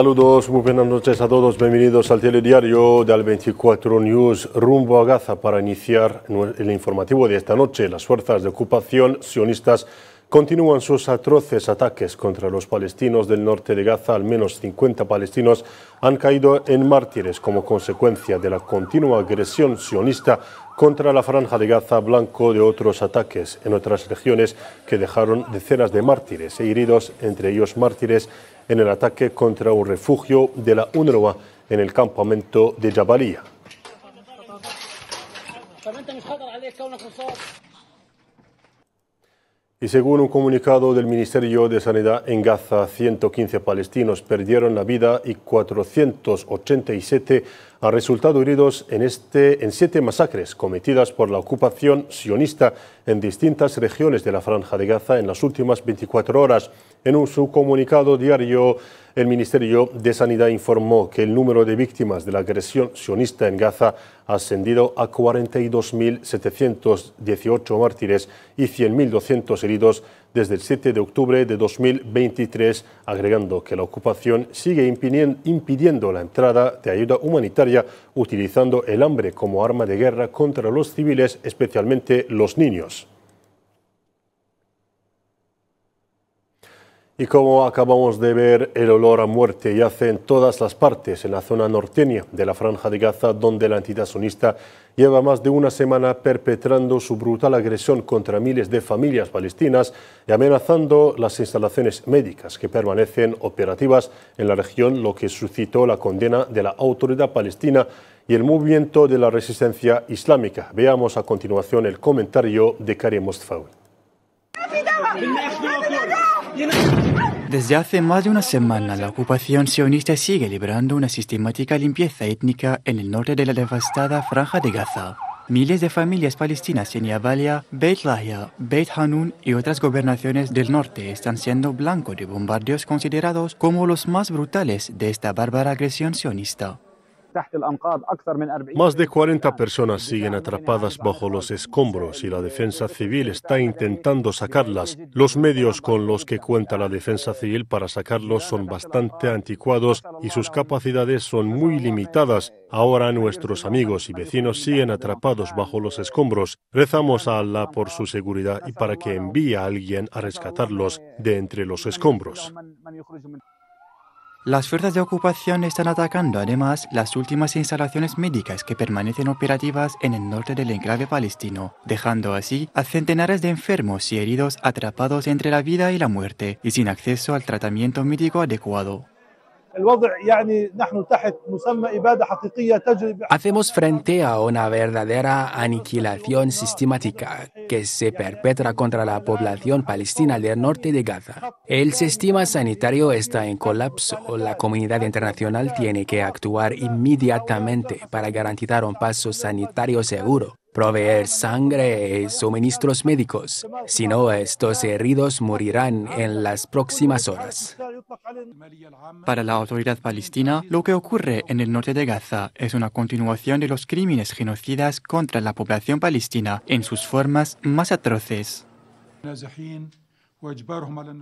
Saludos, muy buenas noches a todos. Bienvenidos al telediario de Al24 News rumbo a Gaza para iniciar el informativo de esta noche. Las fuerzas de ocupación sionistas continúan sus atroces ataques contra los palestinos del norte de Gaza. Al menos 50 palestinos han caído en mártires como consecuencia de la continua agresión sionista contra la franja de Gaza, blanco de otros ataques en otras regiones que dejaron decenas de mártires e heridos, entre ellos mártires en el ataque contra un refugio de la UNRWA en el campamento de Jabalia. Y según un comunicado del Ministerio de Sanidad, en Gaza 115 palestinos perdieron la vida y 487 ha resultado heridos en, este, en siete masacres cometidas por la ocupación sionista en distintas regiones de la Franja de Gaza en las últimas 24 horas. En un subcomunicado diario, el Ministerio de Sanidad informó que el número de víctimas de la agresión sionista en Gaza ha ascendido a 42.718 mártires y 100.200 heridos desde el 7 de octubre de 2023, agregando que la ocupación sigue impidiendo la entrada de ayuda humanitaria utilizando el hambre como arma de guerra contra los civiles, especialmente los niños. Y como acabamos de ver, el olor a muerte yace en todas las partes, en la zona norteña de la Franja de Gaza, donde la entidad sunista lleva más de una semana perpetrando su brutal agresión contra miles de familias palestinas y amenazando las instalaciones médicas que permanecen operativas en la región, lo que suscitó la condena de la autoridad palestina y el movimiento de la resistencia islámica. Veamos a continuación el comentario de Karim Mostafa. Desde hace más de una semana, la ocupación sionista sigue librando una sistemática limpieza étnica en el norte de la devastada franja de Gaza. Miles de familias palestinas en Yabalia, Beit Lahia, Beit Hanun y otras gobernaciones del norte están siendo blanco de bombardeos considerados como los más brutales de esta bárbara agresión sionista. Más de 40 personas siguen atrapadas bajo los escombros y la defensa civil está intentando sacarlas. Los medios con los que cuenta la defensa civil para sacarlos son bastante anticuados y sus capacidades son muy limitadas. Ahora nuestros amigos y vecinos siguen atrapados bajo los escombros. Rezamos a Allah por su seguridad y para que envíe a alguien a rescatarlos de entre los escombros. Las fuerzas de ocupación están atacando además las últimas instalaciones médicas que permanecen operativas en el norte del enclave palestino, dejando así a centenares de enfermos y heridos atrapados entre la vida y la muerte y sin acceso al tratamiento médico adecuado. Hacemos frente a una verdadera aniquilación sistemática que se perpetra contra la población palestina del norte de Gaza. El sistema sanitario está en colapso. La comunidad internacional tiene que actuar inmediatamente para garantizar un paso sanitario seguro proveer sangre y suministros médicos, si no estos heridos morirán en las próximas horas. Para la autoridad palestina, lo que ocurre en el norte de Gaza es una continuación de los crímenes genocidas contra la población palestina en sus formas más atroces.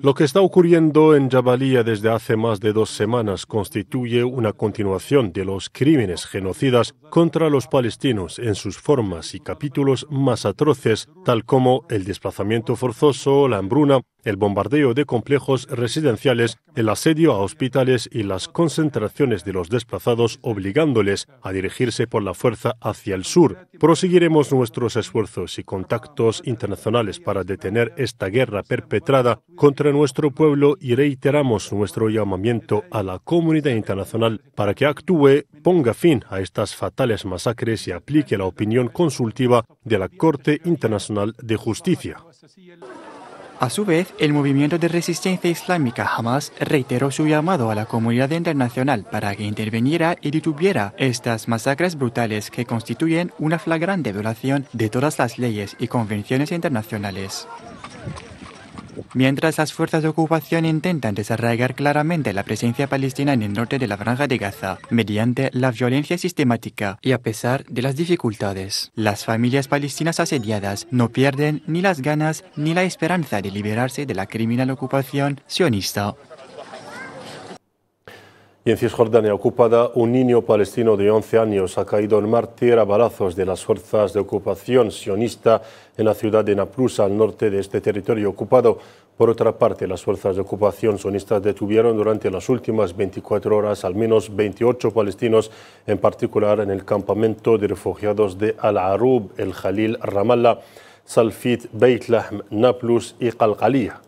Lo que está ocurriendo en Jabalía desde hace más de dos semanas constituye una continuación de los crímenes genocidas contra los palestinos en sus formas y capítulos más atroces, tal como el desplazamiento forzoso, la hambruna, el bombardeo de complejos residenciales, el asedio a hospitales y las concentraciones de los desplazados obligándoles a dirigirse por la fuerza hacia el sur. Proseguiremos nuestros esfuerzos y contactos internacionales para detener esta guerra perpetrada contra nuestro pueblo y reiteramos nuestro llamamiento a la comunidad internacional para que actúe, ponga fin a estas fatales masacres y aplique la opinión consultiva de la Corte Internacional de Justicia. A su vez, el movimiento de resistencia islámica Hamas reiteró su llamado a la comunidad internacional para que interveniera y detuviera estas masacres brutales que constituyen una flagrante violación de todas las leyes y convenciones internacionales. Mientras las fuerzas de ocupación intentan desarraigar claramente la presencia palestina en el norte de la franja de Gaza mediante la violencia sistemática y a pesar de las dificultades, las familias palestinas asediadas no pierden ni las ganas ni la esperanza de liberarse de la criminal ocupación sionista. Y en Cisjordania ocupada, un niño palestino de 11 años ha caído en mártir a balazos de las fuerzas de ocupación sionista en la ciudad de Naplusa, al norte de este territorio ocupado. Por otra parte, las fuerzas de ocupación sionistas detuvieron durante las últimas 24 horas al menos 28 palestinos, en particular en el campamento de refugiados de Al-Arub, el Jalil Ramallah, Salfit, Beit Lahm, Naplus y Qalqaliyah.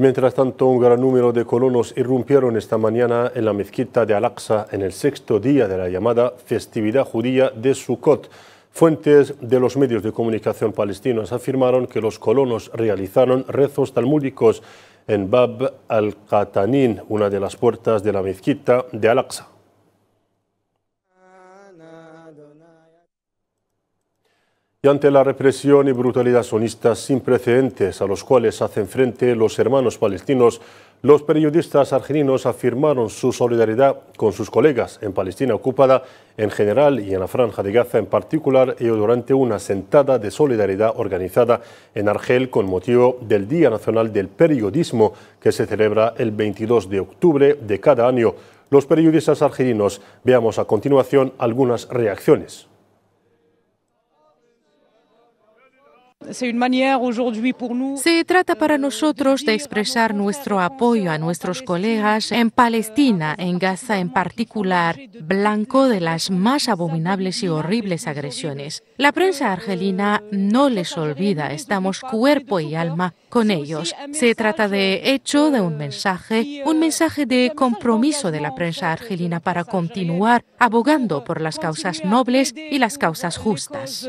Mientras tanto, un gran número de colonos irrumpieron esta mañana en la mezquita de Al-Aqsa en el sexto día de la llamada festividad judía de Sukkot. Fuentes de los medios de comunicación palestinos afirmaron que los colonos realizaron rezos talmúdicos en Bab al-Qatanin, una de las puertas de la mezquita de Al-Aqsa. Y ante la represión y brutalidad sonistas sin precedentes a los cuales hacen frente los hermanos palestinos, los periodistas argelinos afirmaron su solidaridad con sus colegas en Palestina ocupada en general y en la Franja de Gaza en particular y durante una sentada de solidaridad organizada en Argel con motivo del Día Nacional del Periodismo que se celebra el 22 de octubre de cada año. Los periodistas argelinos veamos a continuación algunas reacciones. Se trata para nosotros de expresar nuestro apoyo a nuestros colegas en Palestina, en Gaza en particular, blanco de las más abominables y horribles agresiones. La prensa argelina no les olvida, estamos cuerpo y alma con ellos. Se trata de hecho de un mensaje, un mensaje de compromiso de la prensa argelina para continuar abogando por las causas nobles y las causas justas.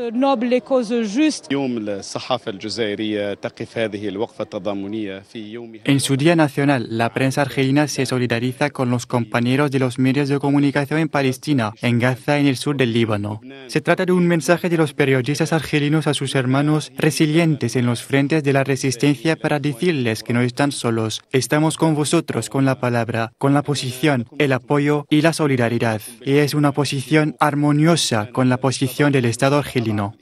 En su Día Nacional, la prensa argelina se solidariza con los compañeros de los medios de comunicación en Palestina, en Gaza y en el sur del Líbano. Se trata de un mensaje de los periodistas argelinos a sus hermanos resilientes en los frentes de la resistencia para decirles que no están solos. Estamos con vosotros con la palabra, con la posición, el apoyo y la solidaridad. Y es una posición armoniosa con la posición del Estado argelino.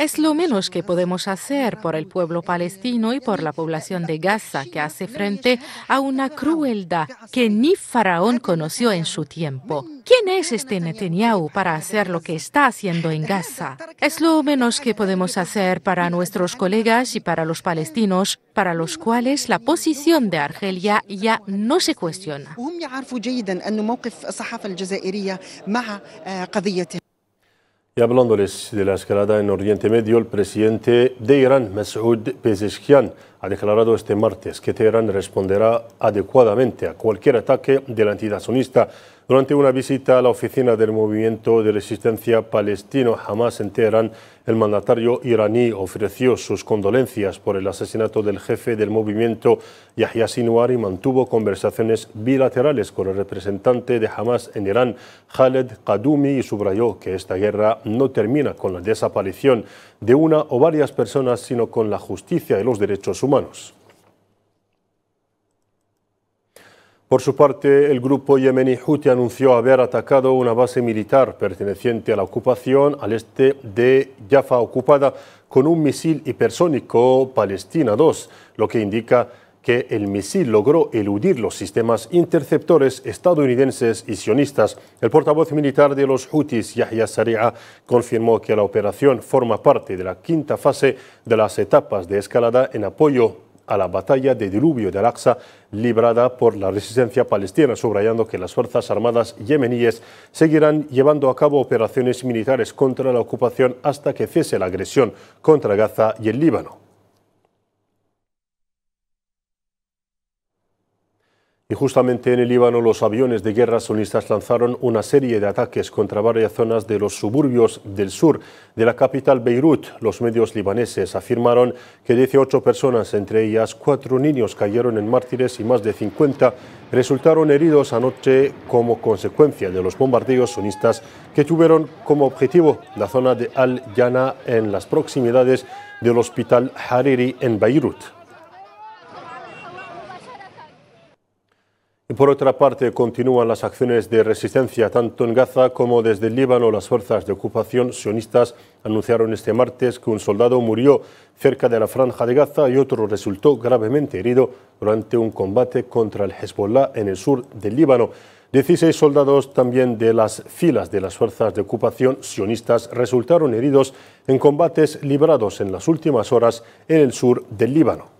Es lo menos que podemos hacer por el pueblo palestino y por la población de Gaza que hace frente a una crueldad que ni faraón conoció en su tiempo. ¿Quién es este Netanyahu para hacer lo que está haciendo en Gaza? Es lo menos que podemos hacer para nuestros colegas y para los palestinos, para los cuales la posición de Argelia ya no se cuestiona. Y hablando de la escalada en Oriente Medio, el presidente de Irán, Masoud Pezeshkian, ha declarado este martes que Teherán responderá adecuadamente a cualquier ataque de la entidad durante una visita a la oficina del movimiento de resistencia palestino Hamas en Teherán, el mandatario iraní ofreció sus condolencias por el asesinato del jefe del movimiento Yahya Sinwar y mantuvo conversaciones bilaterales con el representante de Hamas en Irán, Khaled Kadumi y subrayó que esta guerra no termina con la desaparición de una o varias personas, sino con la justicia y los derechos humanos. Por su parte, el grupo yemení Houthi anunció haber atacado una base militar perteneciente a la ocupación al este de Jaffa ocupada con un misil hipersónico Palestina 2, lo que indica que el misil logró eludir los sistemas interceptores estadounidenses y sionistas. El portavoz militar de los Houthis, Yahya Sari'a, confirmó que la operación forma parte de la quinta fase de las etapas de escalada en apoyo a la batalla de diluvio de Al-Aqsa librada por la resistencia palestina, subrayando que las Fuerzas Armadas yemeníes seguirán llevando a cabo operaciones militares contra la ocupación hasta que cese la agresión contra Gaza y el Líbano. Y justamente en el Líbano los aviones de guerra sunistas lanzaron una serie de ataques contra varias zonas de los suburbios del sur de la capital Beirut. Los medios libaneses afirmaron que 18 personas, entre ellas cuatro niños, cayeron en mártires y más de 50 resultaron heridos anoche como consecuencia de los bombardeos sunistas que tuvieron como objetivo la zona de Al-Yana en las proximidades del hospital Hariri en Beirut. Por otra parte, continúan las acciones de resistencia tanto en Gaza como desde el Líbano. Las fuerzas de ocupación sionistas anunciaron este martes que un soldado murió cerca de la franja de Gaza y otro resultó gravemente herido durante un combate contra el Hezbollah en el sur del Líbano. 16 soldados también de las filas de las fuerzas de ocupación sionistas resultaron heridos en combates librados en las últimas horas en el sur del Líbano.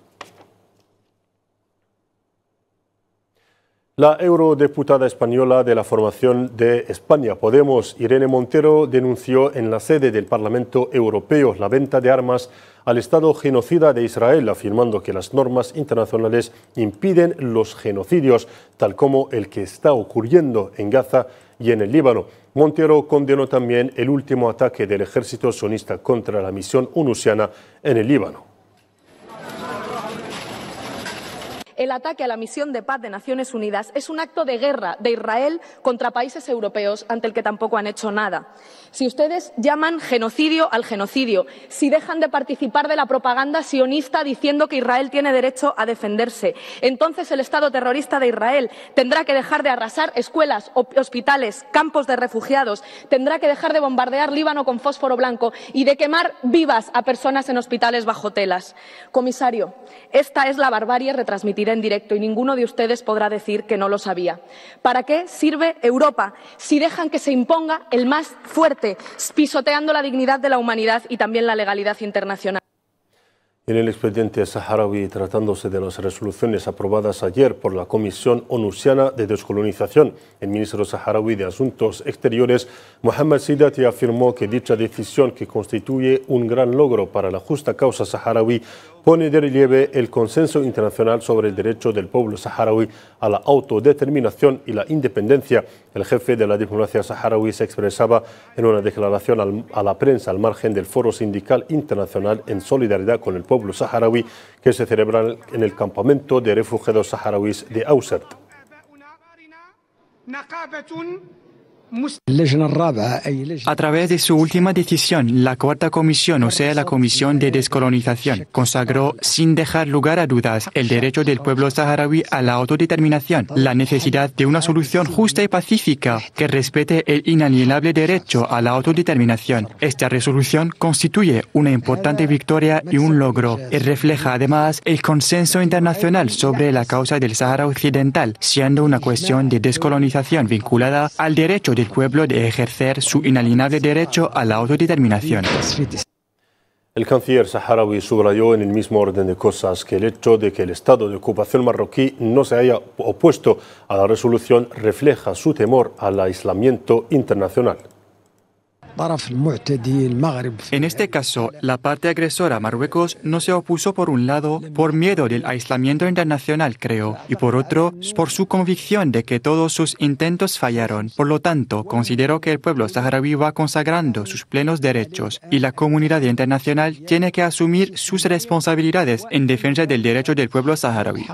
La eurodeputada española de la formación de España Podemos, Irene Montero, denunció en la sede del Parlamento Europeo la venta de armas al Estado genocida de Israel, afirmando que las normas internacionales impiden los genocidios, tal como el que está ocurriendo en Gaza y en el Líbano. Montero condenó también el último ataque del ejército sonista contra la misión onusiana en el Líbano. el ataque a la misión de paz de Naciones Unidas es un acto de guerra de Israel contra países europeos ante el que tampoco han hecho nada. Si ustedes llaman genocidio al genocidio, si dejan de participar de la propaganda sionista diciendo que Israel tiene derecho a defenderse, entonces el Estado terrorista de Israel tendrá que dejar de arrasar escuelas, hospitales, campos de refugiados, tendrá que dejar de bombardear Líbano con fósforo blanco y de quemar vivas a personas en hospitales bajo telas. Comisario, esta es la barbarie retransmitida en directo y ninguno de ustedes podrá decir que no lo sabía. ¿Para qué sirve Europa si dejan que se imponga el más fuerte, pisoteando la dignidad de la humanidad y también la legalidad internacional? En el expediente saharaui, tratándose de las resoluciones aprobadas ayer por la Comisión Onusiana de Descolonización, el ministro saharaui de Asuntos Exteriores, Mohamed Sidati, afirmó que dicha decisión, que constituye un gran logro para la justa causa saharaui, pone de relieve el consenso internacional sobre el derecho del pueblo saharaui a la autodeterminación y la independencia. El jefe de la diplomacia saharaui se expresaba en una declaración a la prensa al margen del Foro Sindical Internacional en solidaridad con el pueblo saharaui que se celebra en el campamento de refugiados saharauis de Ausert. A través de su última decisión, la Cuarta Comisión, o sea, la Comisión de Descolonización, consagró sin dejar lugar a dudas el derecho del pueblo saharaui a la autodeterminación, la necesidad de una solución justa y pacífica que respete el inalienable derecho a la autodeterminación. Esta resolución constituye una importante victoria y un logro y refleja además el consenso internacional sobre la causa del Sahara Occidental, siendo una cuestión de descolonización vinculada al derecho de del pueblo de ejercer su inalienable derecho a la autodeterminación. El canciller saharaui subrayó en el mismo orden de cosas que el hecho de que el Estado de ocupación marroquí no se haya opuesto a la resolución refleja su temor al aislamiento internacional. En este caso, la parte agresora, Marruecos, no se opuso por un lado por miedo del aislamiento internacional, creo, y por otro, por su convicción de que todos sus intentos fallaron. Por lo tanto, considero que el pueblo saharaui va consagrando sus plenos derechos y la comunidad internacional tiene que asumir sus responsabilidades en defensa del derecho del pueblo saharaui.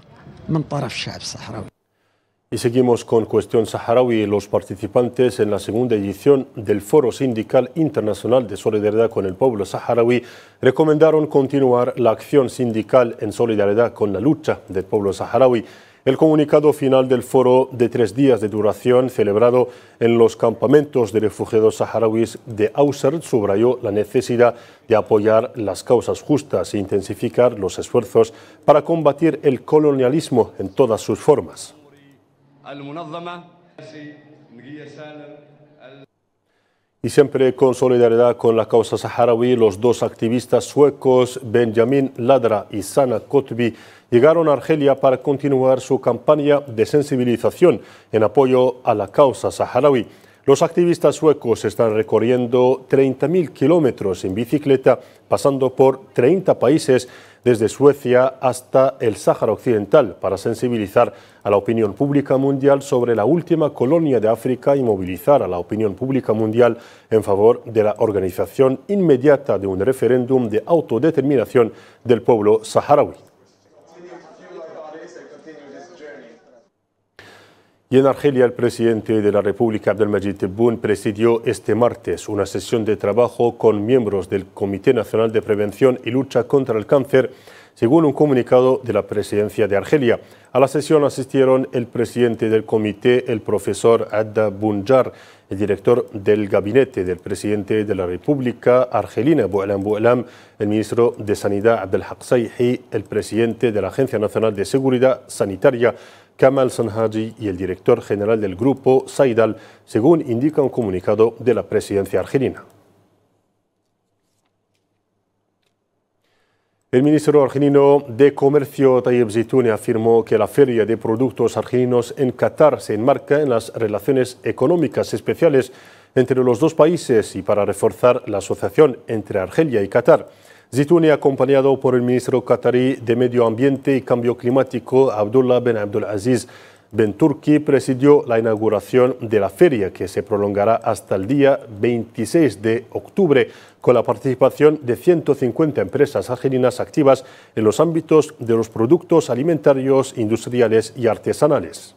Y seguimos con Cuestión Saharaui. Los participantes en la segunda edición del Foro Sindical Internacional de Solidaridad con el Pueblo Saharaui recomendaron continuar la acción sindical en solidaridad con la lucha del pueblo saharaui. El comunicado final del foro de tres días de duración celebrado en los campamentos de refugiados saharauis de Auser subrayó la necesidad de apoyar las causas justas e intensificar los esfuerzos para combatir el colonialismo en todas sus formas. Y siempre con solidaridad con la causa saharaui, los dos activistas suecos Benjamin Ladra y Sana Kotbi llegaron a Argelia para continuar su campaña de sensibilización en apoyo a la causa saharaui. Los activistas suecos están recorriendo 30.000 kilómetros en bicicleta, pasando por 30 países desde Suecia hasta el Sáhara Occidental para sensibilizar a la opinión pública mundial sobre la última colonia de África y movilizar a la opinión pública mundial en favor de la organización inmediata de un referéndum de autodeterminación del pueblo saharaui. Y en Argelia, el presidente de la República, Abdelmajid Tebboune, presidió este martes una sesión de trabajo con miembros del Comité Nacional de Prevención y Lucha contra el Cáncer según un comunicado de la presidencia de Argelia. A la sesión asistieron el presidente del comité, el profesor Adda Bunjar, el director del gabinete del presidente de la República Argelina, el ministro de Sanidad, Abdel y el presidente de la Agencia Nacional de Seguridad Sanitaria, Kamal Sanhaji y el director general del grupo Saidal, según indica un comunicado de la presidencia argelina. El ministro argelino de Comercio Tayyip Zitouni afirmó que la feria de productos argelinos en Qatar se enmarca en las relaciones económicas especiales entre los dos países y para reforzar la asociación entre Argelia y Qatar. Zitouni, acompañado por el ministro qatarí de Medio Ambiente y Cambio Climático, Abdullah Ben Abdul Aziz, Venturki presidió la inauguración de la feria que se prolongará hasta el día 26 de octubre con la participación de 150 empresas argelinas activas en los ámbitos de los productos alimentarios, industriales y artesanales.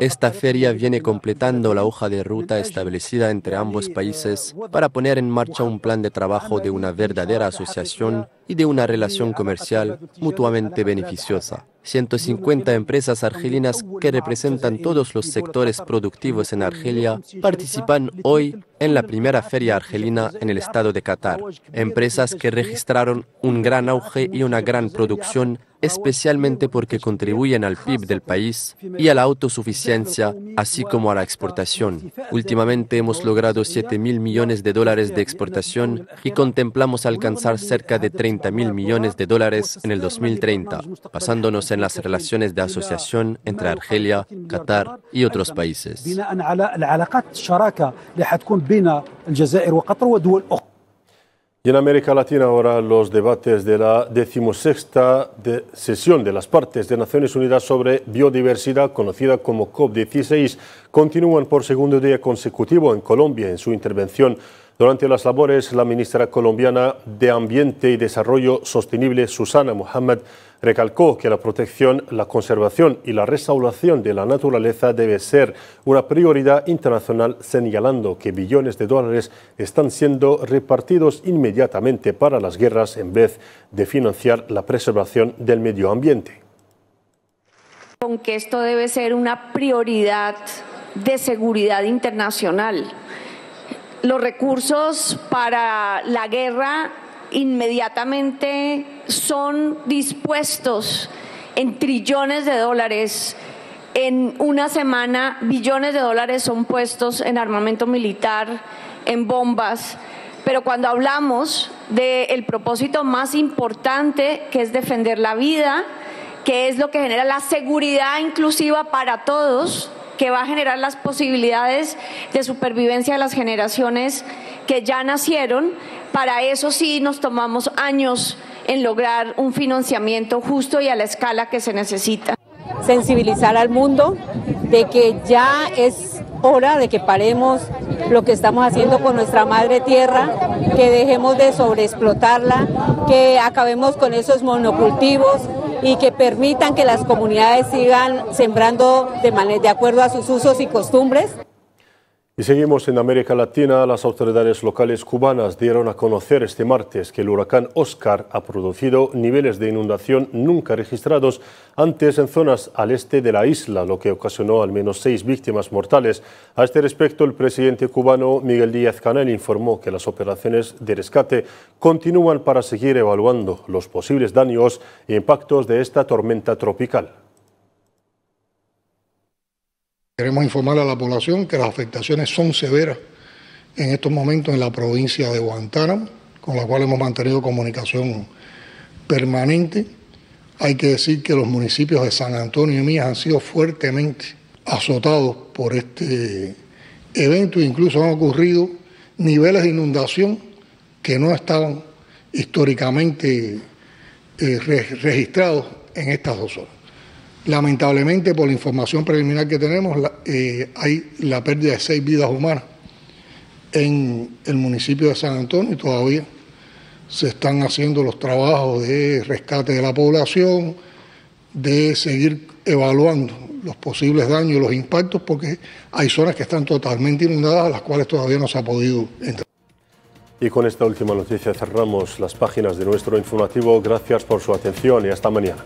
Esta feria viene completando la hoja de ruta establecida entre ambos países para poner en marcha un plan de trabajo de una verdadera asociación y de una relación comercial mutuamente beneficiosa. 150 empresas argelinas que representan todos los sectores productivos en Argelia participan hoy en la primera feria argelina en el estado de Qatar. Empresas que registraron un gran auge y una gran producción especialmente porque contribuyen al PIB del país y a la autosuficiencia, así como a la exportación. Últimamente hemos logrado 7 mil millones de dólares de exportación y contemplamos alcanzar cerca de 30 mil millones de dólares en el 2030, basándonos en las relaciones de asociación entre Argelia, Qatar y otros países en América Latina ahora los debates de la decimosexta sesión de las partes de Naciones Unidas sobre biodiversidad, conocida como COP16, continúan por segundo día consecutivo en Colombia. En su intervención durante las labores, la ministra colombiana de Ambiente y Desarrollo Sostenible, Susana Mohamed, recalcó que la protección, la conservación y la restauración de la naturaleza debe ser una prioridad internacional, señalando que billones de dólares están siendo repartidos inmediatamente para las guerras en vez de financiar la preservación del medio ambiente. Con que esto debe ser una prioridad de seguridad internacional los recursos para la guerra inmediatamente son dispuestos en trillones de dólares. En una semana, billones de dólares son puestos en armamento militar, en bombas. Pero cuando hablamos del propósito más importante, que es defender la vida, que es lo que genera la seguridad inclusiva para todos, que va a generar las posibilidades de supervivencia de las generaciones que ya nacieron. Para eso sí nos tomamos años en lograr un financiamiento justo y a la escala que se necesita. Sensibilizar al mundo de que ya es hora de que paremos lo que estamos haciendo con nuestra madre tierra, que dejemos de sobreexplotarla, que acabemos con esos monocultivos, y que permitan que las comunidades sigan sembrando de, de acuerdo a sus usos y costumbres. Y seguimos en América Latina. Las autoridades locales cubanas dieron a conocer este martes que el huracán Oscar ha producido niveles de inundación nunca registrados antes en zonas al este de la isla, lo que ocasionó al menos seis víctimas mortales. A este respecto, el presidente cubano Miguel Díaz Canel informó que las operaciones de rescate continúan para seguir evaluando los posibles daños e impactos de esta tormenta tropical. Queremos informar a la población que las afectaciones son severas en estos momentos en la provincia de Guantánamo, con la cual hemos mantenido comunicación permanente. Hay que decir que los municipios de San Antonio y Mías han sido fuertemente azotados por este evento, e incluso han ocurrido niveles de inundación que no estaban históricamente eh, registrados en estas dos horas. Lamentablemente, por la información preliminar que tenemos, eh, hay la pérdida de seis vidas humanas en el municipio de San Antonio y todavía se están haciendo los trabajos de rescate de la población, de seguir evaluando los posibles daños, los impactos, porque hay zonas que están totalmente inundadas, a las cuales todavía no se ha podido entrar. Y con esta última noticia cerramos las páginas de nuestro informativo. Gracias por su atención y hasta mañana.